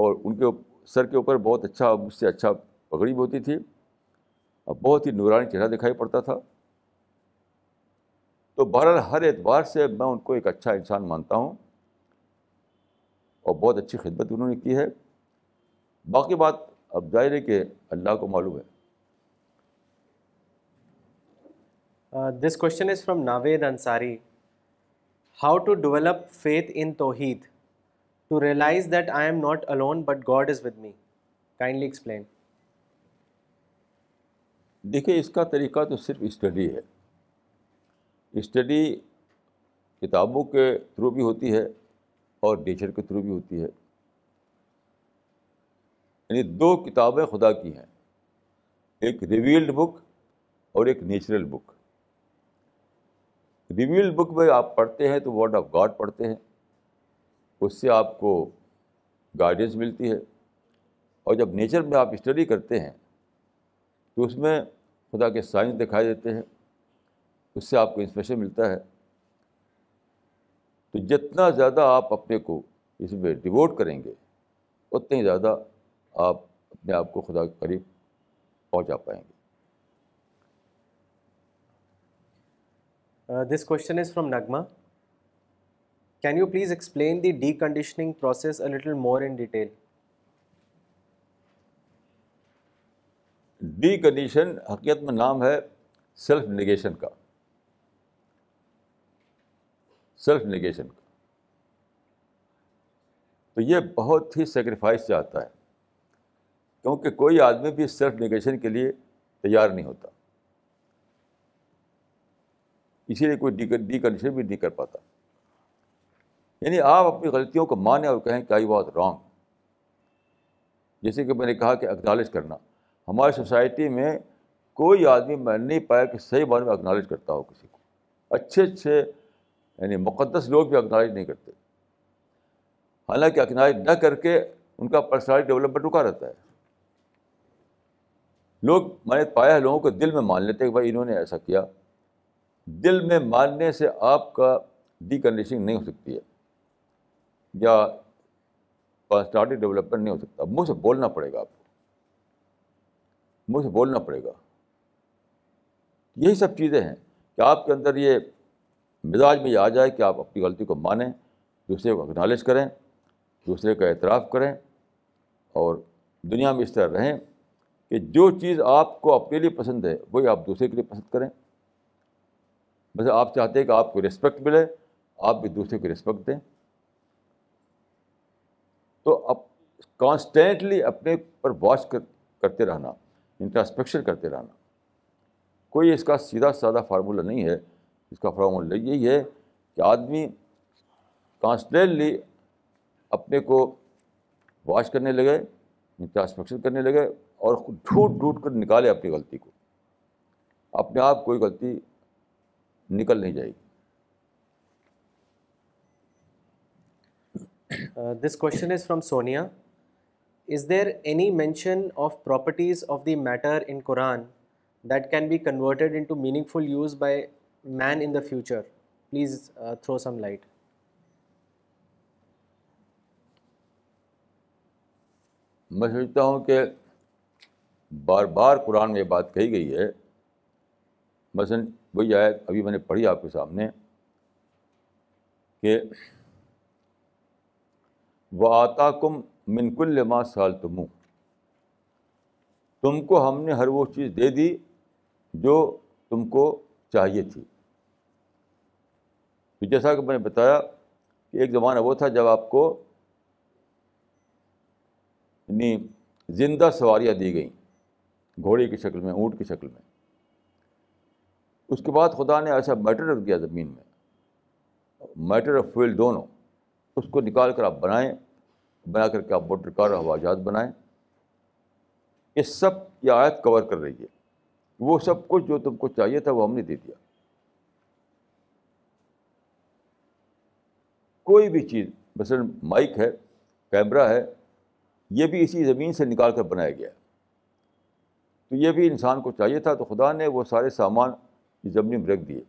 और उनके सर के ऊपर बहुत अच्छा मुझसे अच्छा पगड़ी भी होती थी और बहुत ही नूरानी चेहरा दिखाई पड़ता था तो बहर हर एतबार से मैं उनको एक अच्छा इंसान मानता हूँ और बहुत अच्छी खिदमत उन्होंने की है बाकी बात अब जाहिर है कि अल्लाह को मालूम है this question is from Naved Ansari how to develop faith in तोहीद to realise that I am not alone but God is with me kindly explain देखिए इसका तरीका तो सिर्फ स्टडी है स्टडी किताबों के थ्रू भी होती है और नेचर के थ्रू भी होती है यानी दो किताबें खुदा की हैं एक रिवील्ड बुक और एक नेचुरल बुक रिव्यूल बुक में आप पढ़ते हैं तो वर्ड ऑफ गॉड पढ़ते हैं उससे आपको गाइडेंस मिलती है और जब नेचर में आप स्टडी करते हैं तो उसमें खुदा के साइंस दिखाई देते हैं उससे आपको इंस्पिरेशन मिलता है तो जितना ज़्यादा आप अपने को इसमें डिवोट करेंगे उतने ज़्यादा आप अपने आप को खुदा के करीब पहुँचा पाएंगे this question is from Nagma can you please explain the deconditioning process a little more in detail decondition हकीकत में नाम है सेल्फ निगेशन का सेल्फ निगेशन का तो ये बहुत ही सेक्रीफाइस चाहता है क्योंकि कोई आदमी भी सेल्फ निगेशन के लिए तैयार नहीं होता इसीलिए कोई डी डीकंडीशन भी नहीं कर पाता यानी आप अपनी गलतियों को माने और कहें कि बात रॉन्ग जैसे कि मैंने कहा कि एक्नॉलेज करना हमारी सोसाइटी में कोई आदमी मैं नहीं पाया कि सही बात में एक्नॉलेज करता हो किसी को अच्छे अच्छे यानी मुक़दस लोग भी एक्नॉलेज नहीं करते हालांकि एक्नॉलेज न करके उनका पर्सनल डेवलपमेंट रुका रहता है लोग मैंने पाया है लोगों को दिल में मान लेते हैं कि भाई इन्होंने ऐसा किया दिल में मानने से आपका डीकंडीशनिंग नहीं हो सकती है या पर्सनालिटी डेवलपमेंट नहीं हो सकता मुँह बोलना पड़ेगा आपको मुँह से बोलना पड़ेगा यही सब चीज़ें हैं कि आपके अंदर ये मिजाज में ये आ जाए कि आप अपनी गलती को मानें दूसरे को एक्नॉलेज करें दूसरे का एतराफ़ करें और दुनिया में इस तरह रहें कि जो चीज़ आपको अपने लिए पसंद है वही आप दूसरे के लिए पसंद करें मतलब आप चाहते हैं कि आपको रिस्पेक्ट मिले आप भी दूसरे को रिस्पेक्ट दें तो अब कॉन्स्टेंटली अपने पर वॉच कर, करते रहना इंट्रास्पेक्शन करते रहना कोई इसका सीधा साधा फार्मूला नहीं है इसका फार्मूला यही है कि आदमी कॉन्स्टेंटली अपने को वॉच करने लगे इंट्रास्पेक्शन करने लगे और खुद ढूंढ ढूंढ कर निकाले अपनी गलती को अपने आप कोई गलती निकल नहीं जाएगी this question is from Sonia is there any mention of properties of the matter in Quran that can be converted into meaningful use by man in the future please throw some light मैं समझता हूँ कि बार बार कुरान में बात कही गई है मसन वही आयत अभी मैंने पढ़ी आपके सामने कि आता कुम मिनकुल माँ साल तुम तुमको हमने हर वो चीज़ दे दी जो तुमको चाहिए थी तो जैसा कि मैंने बताया कि एक ज़माना वो था जब आपको ज़िंदा सवारियाँ दी गई घोड़े की शक्ल में ऊँट की शक्ल में उसके बाद खुदा ने ऐसा मैटर रख दिया ज़मीन में मैटर और फ्यूल दोनों उसको निकाल कर आप बनाएँ बना करके आप मोटर कार और हवाई जहाज़ बनाएँ ये सब ये आयत कवर कर रही है वो सब कुछ जो तुमको चाहिए था वो हमने दे दिया कोई भी चीज़ मसलन माइक है कैमरा है ये भी इसी ज़मीन से निकाल कर बनाया गया तो ये भी इंसान को चाहिए था तो खुदा ने वो सारे सामान ये ज़मीन में रख दिए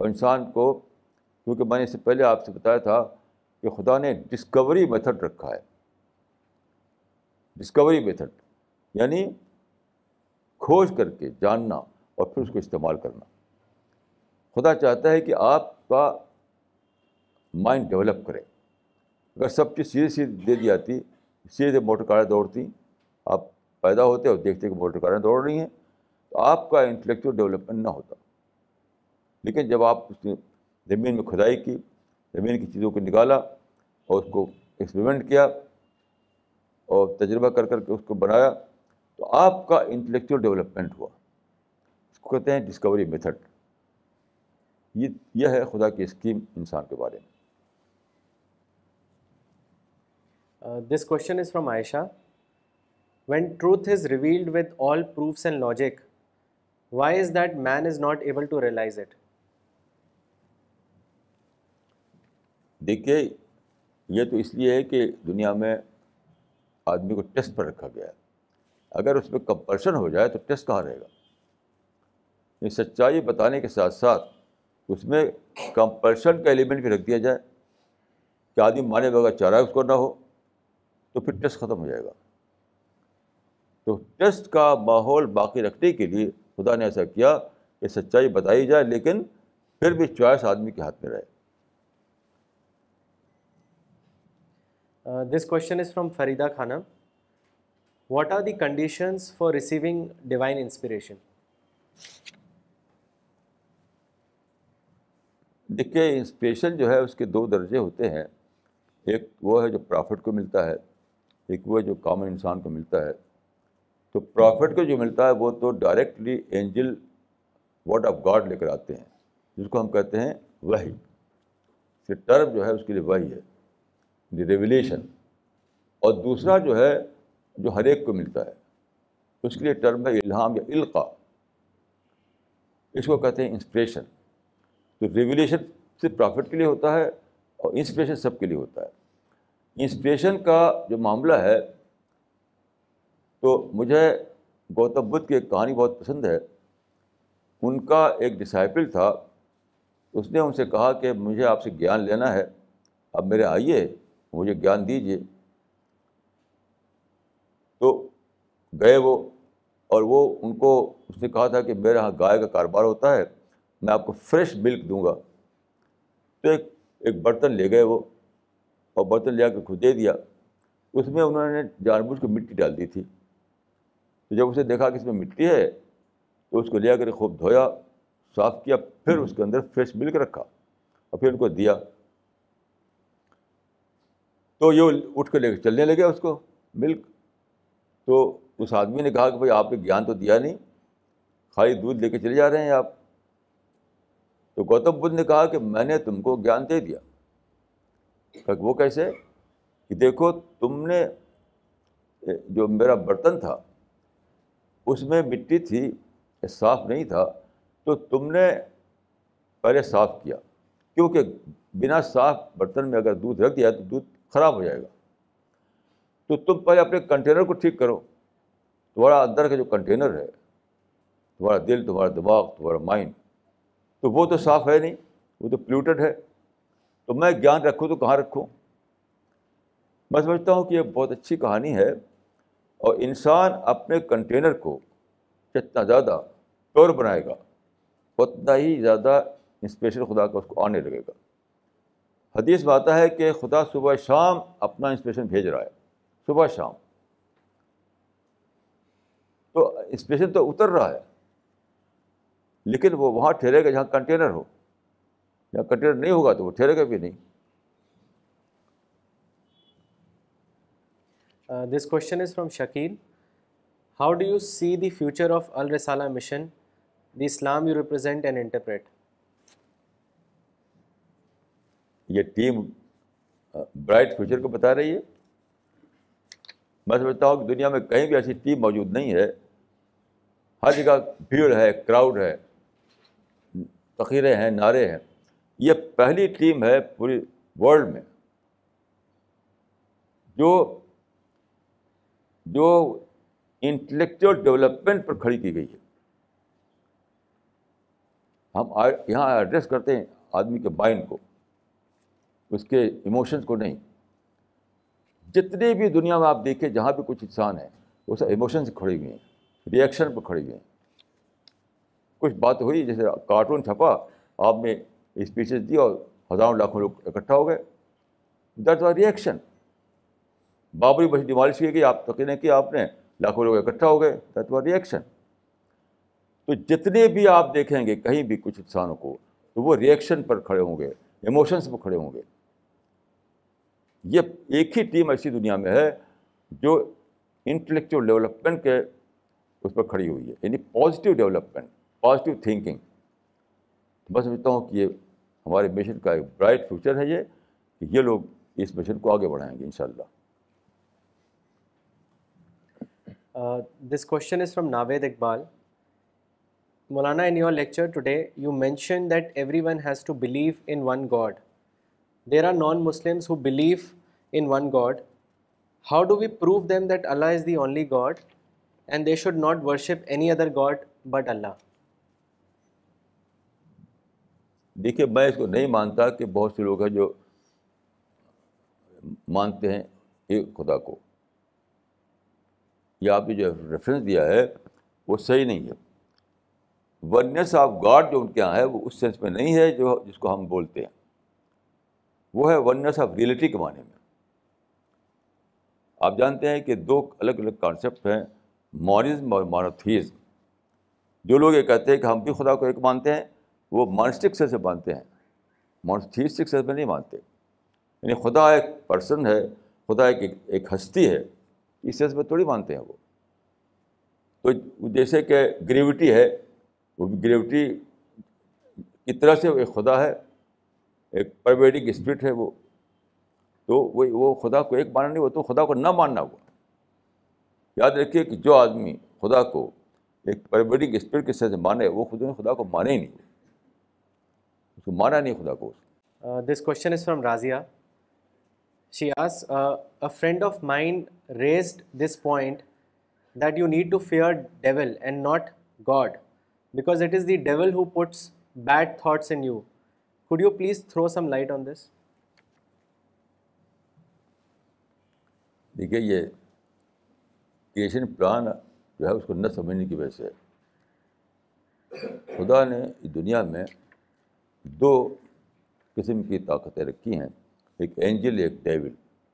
और इंसान को क्योंकि मैंने इससे पहले आपसे बताया था कि खुदा ने डिस्कवरी मेथड रखा है डिस्कवरी मेथड यानी खोज करके जानना और फिर उसको इस्तेमाल करना खुदा चाहता है कि आपका माइंड डेवलप करे अगर सब चीज़ सीधे सीधे दे दी जाती सीधे मोटर कारें दौड़ती आप पैदा होते हैं और देखते हैं कि मोटर कारें दौड़ रही हैं तो आपका इंटेलेक्चुअल डेवलपमेंट ना होता लेकिन जब आप उसने ज़मीन में खुदाई की ज़मीन की चीज़ों को निकाला और उसको एक्सपेरिमेंट किया और तजर्बा कर करके उसको बनाया तो आपका इंटेलेक्चुअल डेवलपमेंट हुआ इसको कहते हैं डिस्कवरी मेथड ये यह है खुदा की स्कीम इंसान के बारे में this question is from Ayesha when truth is revealed with all proofs and logic why is that man is not able to realize it देखिए ये तो इसलिए है कि दुनिया में आदमी को टेस्ट पर रखा गया है अगर उसमें कंपल्सन हो जाए तो टेस्ट कहाँ रहेगा ये सच्चाई बताने के साथ साथ उसमें कंपल्सन का एलिमेंट भी रख दिया जाए कि आदमी माने बगैर चारा उसको ना हो तो फिर टेस्ट ख़त्म हो जाएगा तो टेस्ट का माहौल बाकी रखने के लिए खुदा ने ऐसा किया कि सच्चाई बताई जाए लेकिन फिर भी चॉइस आदमी के हाथ में रहे this question is from Farida खाना what are the for receiving divine divine inspiration? देखिए इंस्पिरेशन जो है उसके दो दर्जे होते हैं एक वो है जो प्रॉफिट को मिलता है एक वो है जो कॉमन इंसान को मिलता है तो प्रॉफिट को जो मिलता है वो तो directly angel word of God लेकर आते हैं जिसको हम कहते हैं वही ये टर्म जो है उसके लिए वही है द रेवलेशन और दूसरा जो है जो हर एक को मिलता है उसके लिए टर्म है इल्हाम या इल्का इसको कहते हैं इंस्परेशन तो रेवलेशन सिर्फ प्रॉफिट के लिए होता है और इंस्परेशन सबके लिए होता है इंस्परेशन का जो मामला है तो मुझे गौतम बुद्ध की एक कहानी बहुत पसंद है उनका एक डिसाइपल था उसने उनसे कहा कि मुझे आपसे ज्ञान लेना है अब मेरे आइए मुझे ज्ञान दीजिए तो गए वो और वो उनको उसने कहा था कि मेरे यहाँ गाय का कारोबार होता है मैं आपको फ्रेश मिल्क दूंगा तो एक एक बर्तन ले गए वो और बर्तन ले आकर खुद दे दिया उसमें उन्होंने जानबूझ के मिट्टी डाल दी थी तो जब उसे देखा कि इसमें मिट्टी है तो उसको ले आकर खूब धोया साफ़ किया फिर हम्म। उसके अंदर फ्रेश मिल्क रखा और फिर उनको दिया तो ये उठ कर लेकर चलने लगे उसको मिल्क तो उस आदमी ने कहा कि भाई आपने ज्ञान तो दिया नहीं खाली दूध लेके चले जा रहे हैं आप तो गौतम बुद्ध ने कहा कि मैंने तुमको ज्ञान दे दिया तक वो कैसे कि देखो तुमने जो मेरा बर्तन था उसमें मिट्टी थी साफ़ नहीं था तो तुमने पहले साफ़ किया क्योंकि बिना साफ़ बर्तन में अगर दूध रख दिया तो दूध ख़राब हो जाएगा तो तुम पहले अपने कंटेनर को ठीक करो तुम्हारा अंदर का जो कंटेनर है तुम्हारा दिल तुम्हारा दिमाग तुम्हारा माइंड तो वो तो साफ़ है नहीं वो तो पोल्यूटेड है तो मैं ज्ञान रखूँ तो कहाँ रखूँ मैं समझता हूँ कि यह बहुत अच्छी कहानी है और इंसान अपने कंटेनर को जितना ज़्यादा प्योर बनाएगा उतना ही ज़्यादा इंस्पेशन खुदा का उसको आने लगेगा हदीस में आता है कि खुदा सुबह शाम अपना इंस्पेशन भेज रहा है सुबह शाम तो इंस्पेशन तो उतर रहा है लेकिन वो वहाँ ठहरेगा जहाँ कंटेनर हो जहाँ कंटेनर नहीं होगा तो वो ठहरेगा भी नहीं this question is from Shakeel how do you see the future of Al Risala mission the Islam you represent and interpret ये टीम ब्राइट फ्यूचर को बता रही है मैं समझता हूँ कि दुनिया में कहीं भी ऐसी टीम मौजूद नहीं है हर जगह भीड़ है क्राउड है तखीरें हैं नारे हैं यह पहली टीम है पूरी वर्ल्ड में जो जो इंटेलेक्चुअल डेवलपमेंट पर खड़ी की गई है हम यहाँ एड्रेस करते हैं आदमी के माइंड को उसके इमोशंस को नहीं जितने भी दुनिया में आप देखें जहाँ भी कुछ इंसान है वो सब इमोशंस खड़े हुए हैं रिएक्शन पर खड़े हुए हैं कुछ बात हुई जैसे कार्टून छपा आपने स्पीचेस दी और हज़ारों लाखों लोग इकट्ठा हो गए दैट वॉज रिएक्शन बाबरी मस्जिद डिमॉलिश की गई आप तकने कि आपने लाखों लोग इकट्ठा हो गए दैट वॉज रिएक्शन तो जितने भी आप देखेंगे कहीं भी कुछ इंसानों को तो वो रिएक्शन पर खड़े होंगे इमोशंस पर खड़े होंगे ये एक ही टीम ऐसी दुनिया में है जो इंटेलेक्चुअल डेवलपमेंट के उस पर खड़ी हुई है यानी पॉजिटिव डेवलपमेंट पॉजिटिव थिंकिंग तो मैं समझता हूँ कि ये हमारे मिशन का एक ब्राइट फ्यूचर है ये कि ये लोग इस मिशन को आगे बढ़ाएंगे इंशाल्लाह Uh, this question is from Naved Iqbal. Molana, in your lecture today, you mentioned that everyone has to believe in one God. There are non-Muslims who believe in one God. How do we prove them that Allah is the only God and they should not worship any other God but Allah? देखिए मैं इसको नहीं मानता कि बहुत से लोग हैं जो मानते हैं एक खुदा को ये आपने जो रेफरेंस दिया है वो सही नहीं है वननेस ऑफ गॉड जो उनके यहाँ है वो उस सेंस में नहीं है जो जिसको हम बोलते हैं वो है वननेस ऑफ रियलिटी के माने में आप जानते हैं कि दो अलग अलग कॉन्सेप्ट हैं मॉनिज्म और मोनोथीज़्म जो लोग ये कहते हैं कि हम भी खुदा को एक मानते हैं वो मॉनिस्टिक से मानते हैं मॉनिथीस्टिक से नहीं मानते यानी खुदा एक पर्सन है खुदा एक एक हस्ती है इस सेंस थोड़ी मानते हैं वो तो जैसे कि ग्रेविटी है वो ग्रेविटी की तरह से एक खुदा है एक परवेडिक स्प्रिट है वो तो वो वो खुदा को एक मानना नहीं वो तो खुदा को ना मानना हुआ याद रखिए कि जो आदमी खुदा को एक परवेडिक स्पिरिट के से माने वो खुद ने खुदा को माने ही नहीं उसको माना नहीं खुदा को this question is from Razia she asks, uh, a friend of mine raised this point that you need to fear devil and not God because it is the devil who puts bad thoughts in you. Could you please throw some light on this? देखिए ये creation plan जो है उसको न समझने की वजह से खुदा ने इस दुनिया में दो किस्म की ताकतें रखी हैं एक एंजल एक डेविल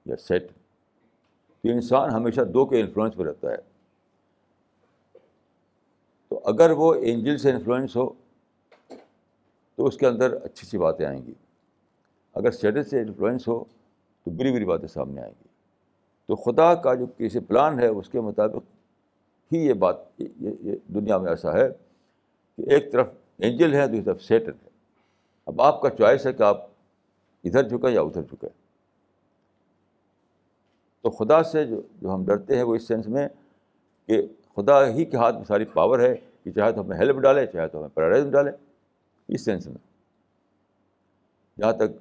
या सेट तो इंसान हमेशा दो के इन्फ्लुएंस पर रहता है तो अगर वो एंजल से इन्फ्लुएंस हो तो उसके अंदर अच्छी सी बातें आएंगी अगर शरीर से इन्फ्लुएंस हो तो बुरी बुरी बातें सामने आएंगी तो खुदा का जो किसी प्लान है उसके मुताबिक ही ये बात ये, ये दुनिया में ऐसा है कि एक तरफ एंजल है दूसरी तरफ सेटन है अब आपका चॉइस है कि आप इधर झुके या उधर झुके तो खुदा से जो जो हम डरते हैं वो इस सेंस में कि खुदा ही के हाथ में सारी पावर है कि चाहे तो हमें हेल्प डाले चाहे तो हमें पैराडाइज डाले इस सेंस में जहाँ तक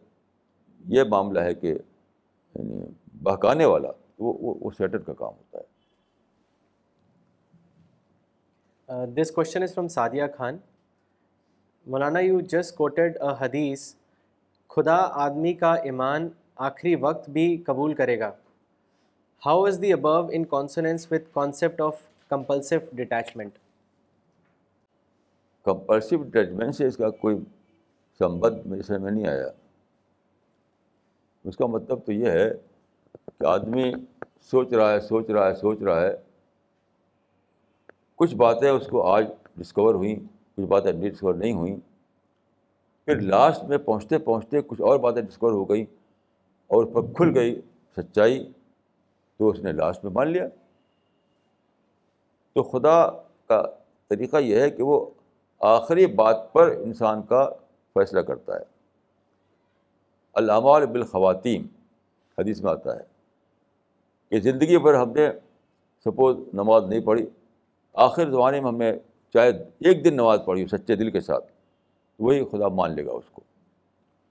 ये मामला है कि बहकाने वाला तो वो वो, वो सेटर का काम होता है this question is is Sadia Khan Khan. You just quoted quoted a खुदा आदमी का ईमान आखिरी वक्त भी कबूल करेगा how is the above in consonance with concept of compulsive detachment compulsive detachment से इसका कोई संबंध मेरे समझ में नहीं आया उसका मतलब तो यह है कि आदमी सोच रहा है सोच रहा है सोच रहा है कुछ बातें उसको आज डिस्कवर हुई कुछ बातें डिस्कवर नहीं हुई फिर लास्ट में पहुँचते पहुँचते कुछ और बातें डिस्कवर हो गई और उस पर खुल गई सच्चाई तो उसने लास्ट में मान लिया तो खुदा का तरीक़ा यह है कि वो आखिरी बात पर इंसान का फ़ैसला करता है अलामाल बिलखवातीम हदीस में आता है कि ज़िंदगी भर हमने सपोज़ नमाज नहीं पढ़ी आखिर ज़माने में हमें शायद एक दिन नमाज़ पढ़ी सच्चे दिल के साथ वही खुदा मान लेगा उसको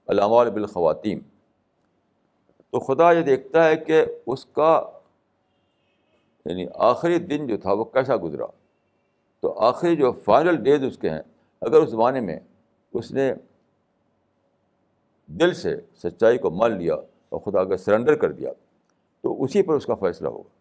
अलामा बिलखवातीम तो खुदा ये देखता है कि उसका यानी आखिरी दिन जो था वो कैसा गुजरा तो आखिरी जो फाइनल डेज उसके हैं अगर उस ज़माने में उसने दिल से सच्चाई को मान लिया और खुदा अगर सरेंडर कर दिया तो उसी पर उसका फ़ैसला होगा